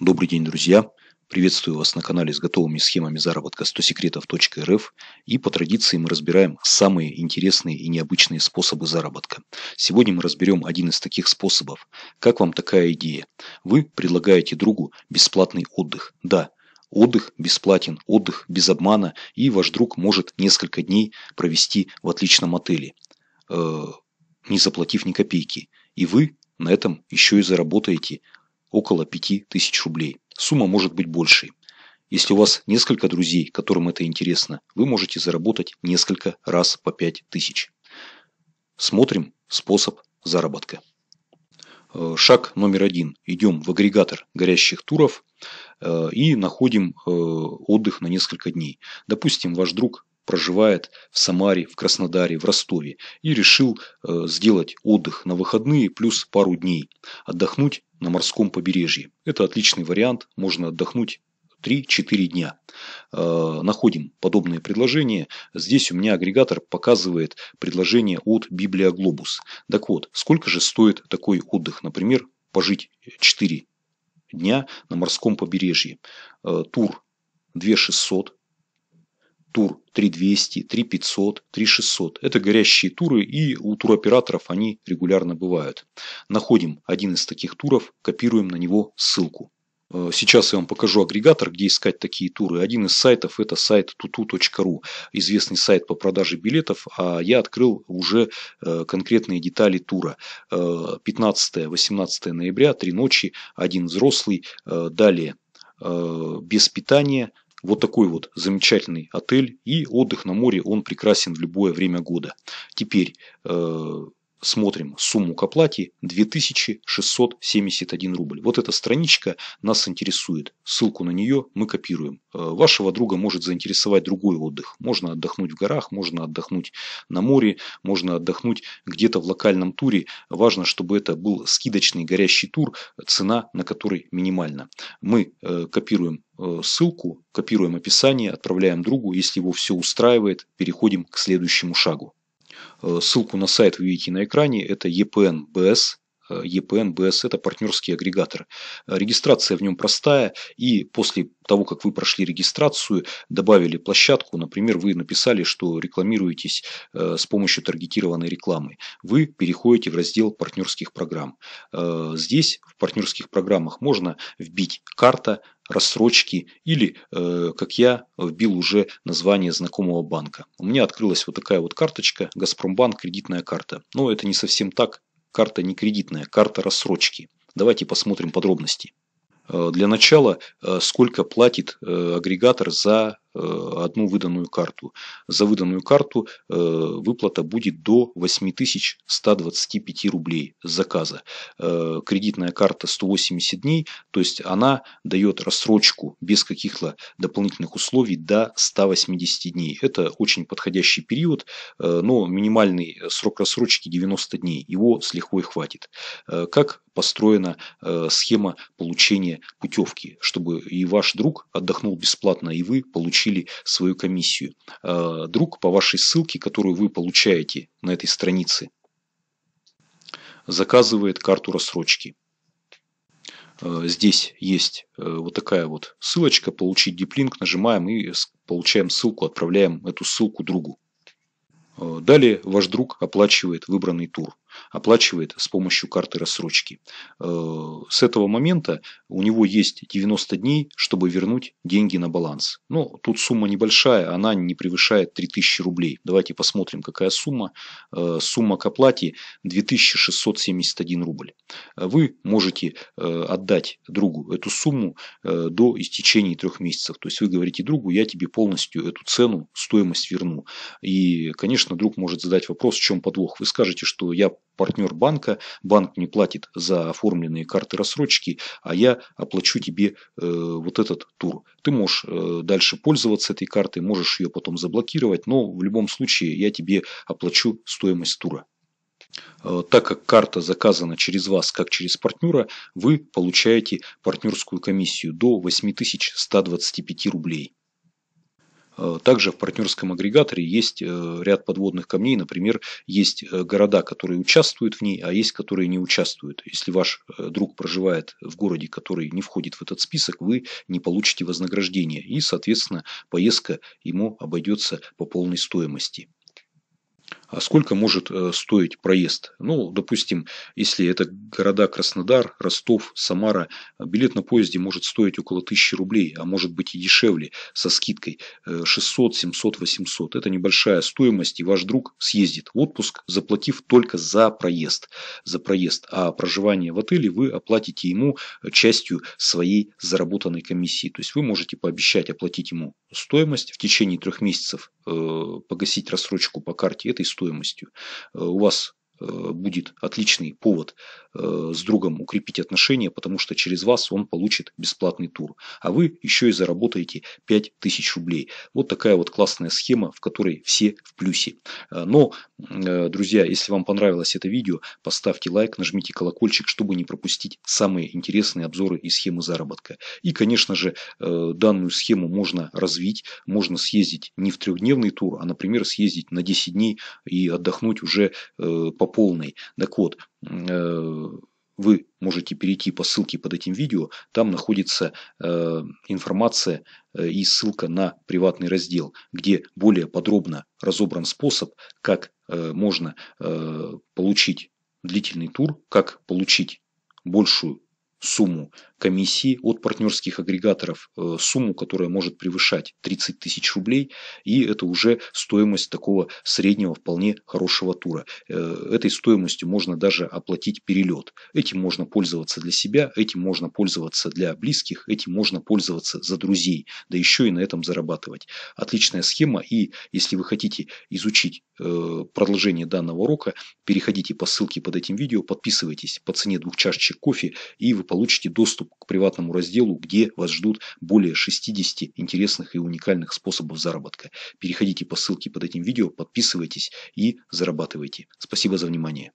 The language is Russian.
Добрый день, друзья! Приветствую вас на канале с готовыми схемами заработка 100 секретов.рф и по традиции мы разбираем самые интересные и необычные способы заработка. Сегодня мы разберем один из таких способов. Как вам такая идея? Вы предлагаете другу бесплатный отдых. Да, Отдых бесплатен, отдых без обмана, и ваш друг может несколько дней провести в отличном отеле, э, не заплатив ни копейки. И вы на этом еще и заработаете около 5000 рублей. Сумма может быть большей. Если у вас несколько друзей, которым это интересно, вы можете заработать несколько раз по 5000. Смотрим способ заработка. Э, шаг номер один. Идем в агрегатор горящих туров э, и находим э, отдых на несколько дней. Допустим, ваш друг проживает в Самаре, в Краснодаре, в Ростове и решил сделать отдых на выходные плюс пару дней, отдохнуть на морском побережье. Это отличный вариант, можно отдохнуть 3-4 дня. Э, находим подобные предложения. Здесь у меня агрегатор показывает предложение от Библиоглобус. Так вот, сколько же стоит такой отдых, например, пожить 4 дня на морском побережье? Э, тур 2600, тур 3200, 3500, 3600. Это горящие туры, и у туроператоров они регулярно бывают. Находим один из таких туров, копируем на него ссылку. Э, сейчас я вам покажу агрегатор, где искать такие туры. Один из сайтов это сайт tutu.ru, известный сайт по продаже билетов, а я открыл уже э, конкретные детали тура. 15-18 э, ноября, три ночи, один взрослый, далее без питания, вот такой вот замечательный отель и отдых на море он прекрасен в любое время года. Теперь э, смотрим сумму к оплате 2671 рубль. Вот эта страничка нас интересует. Ссылку на нее мы копируем. Э, вашего друга может заинтересовать другой отдых. Можно отдохнуть в горах, можно отдохнуть на море, можно отдохнуть где-то в локальном туре. Важно, чтобы это был скидочный горящий тур, цена на который минимальна. Мы э, копируем э, ссылку, копируем описание, отправляем другу. Если его все устраивает, переходим к следующему шагу. Э, ссылку на сайт вы видите на экране. Это EPN-BS. Э, EPN-BS – это партнерский агрегатор. Э, регистрация в нем простая, и после того, как вы прошли регистрацию, добавили площадку, например, вы написали, что рекламируетесь с помощью таргетированной рекламы, вы переходите в раздел партнерских программ. Здесь в партнерских программах можно вбить карта, рассрочки или, э, как я вбил уже название знакомого банка. У меня открылась вот такая вот карточка «Газпромбанк. Кредитная карта». Но ну, это не совсем так. Карта не кредитная, карта рассрочки. Давайте посмотрим подробности. Э, для начала, э, сколько платит агрегатор за Э, одну выданную карту. За выданную карту э, выплата будет до 8125 рублей с заказа. Э, кредитная карта 180 дней, то есть она дает рассрочку без каких-то дополнительных условий до 180 дней. Это очень подходящий период, но минимальный срок рассрочки 90 дней. Его с лихвой хватит. Как построена э, схема получения путевки, чтобы и ваш друг отдохнул бесплатно, и вы получили свою комиссию. Э, друг по вашей ссылке, которую вы получаете на этой странице, заказывает карту рассрочки. Э, здесь есть вот такая вот ссылочка «Получить диплинк». Нажимаем и получаем ссылку, отправляем эту ссылку другу. Далее ваш друг оплачивает выбранный тур оплачивает с помощью карты рассрочки. Э, с этого момента у него есть 90 дней, чтобы вернуть деньги на баланс. Но ну, тут сумма небольшая, она не превышает 3000 рублей. Давайте посмотрим, какая сумма. Э, сумма к оплате 2671 рубль. Вы можете э, отдать другу эту сумму до истечения трех месяцев. То есть вы говорите другу, я тебе полностью эту цену, стоимость верну. И, конечно, друг может задать вопрос, в чем подвох. Вы скажете, что я партнер банка, банк мне платит за оформленные карты рассрочки, а я оплачу тебе э, вот этот тур. Ты можешь э, дальше пользоваться этой картой, можешь ее потом заблокировать, но в любом случае я тебе оплачу стоимость тура. Э, так как карта заказана через вас, как через партнера, вы получаете партнерскую комиссию до 8125 рублей. Э, также в партнерском агрегаторе есть э, ряд подводных камней. Например, есть э, города, которые участвуют в ней, а есть, которые не участвуют. Если ваш друг проживает в городе, который не входит в этот список, вы не получите вознаграждение. И, соответственно, поездка ему обойдется по полной стоимости. А сколько может э, стоить проезд. Ну, допустим, если это города Краснодар, Ростов, Самара, билет на поезде может стоить около 1000 рублей, а может быть и дешевле, со скидкой 600, 700, 800. Это небольшая стоимость, и ваш друг съездит в отпуск, заплатив только за проезд. За проезд. А проживание в отеле вы оплатите ему э, частью своей заработанной комиссии. То есть вы можете пообещать оплатить ему стоимость в течение трех месяцев, э, погасить рассрочку по карте этой стоимости стоимостью. Э, у вас э, будет отличный повод Э, с другом укрепить отношения, потому что через вас он получит бесплатный тур. А вы еще и заработаете 5000 рублей. Вот такая вот классная схема, в которой все в плюсе. Э, но, э, друзья, если вам понравилось это видео, поставьте лайк, нажмите колокольчик, чтобы не пропустить самые интересные обзоры и схемы заработка. И, конечно же, данную схему можно развить, можно съездить не в трехдневный тур, а, например, съездить на 10 дней и отдохнуть уже по полной. Так вот, Э, вы можете перейти по ссылке под этим видео, там находится э, информация э, и ссылка на приватный раздел, где более подробно разобран способ, как можно получить длительный тур, как получить большую сумму комиссии от партнерских агрегаторов, э, сумму, которая может превышать 30 тысяч рублей, и это уже стоимость такого среднего, вполне хорошего тура. Э, этой стоимостью можно даже оплатить перелет. Этим можно пользоваться для себя, этим можно пользоваться для близких, этим можно пользоваться за друзей, да еще и на этом зарабатывать. Отличная схема, и если вы хотите изучить э, продолжение данного урока, переходите по ссылке под этим видео, подписывайтесь по цене двух чашечек кофе, и вы получите доступ к приватному разделу, где вас ждут более 60 интересных и уникальных способов заработка. Переходите по ссылке под этим видео, подписывайтесь и зарабатывайте. Спасибо за внимание.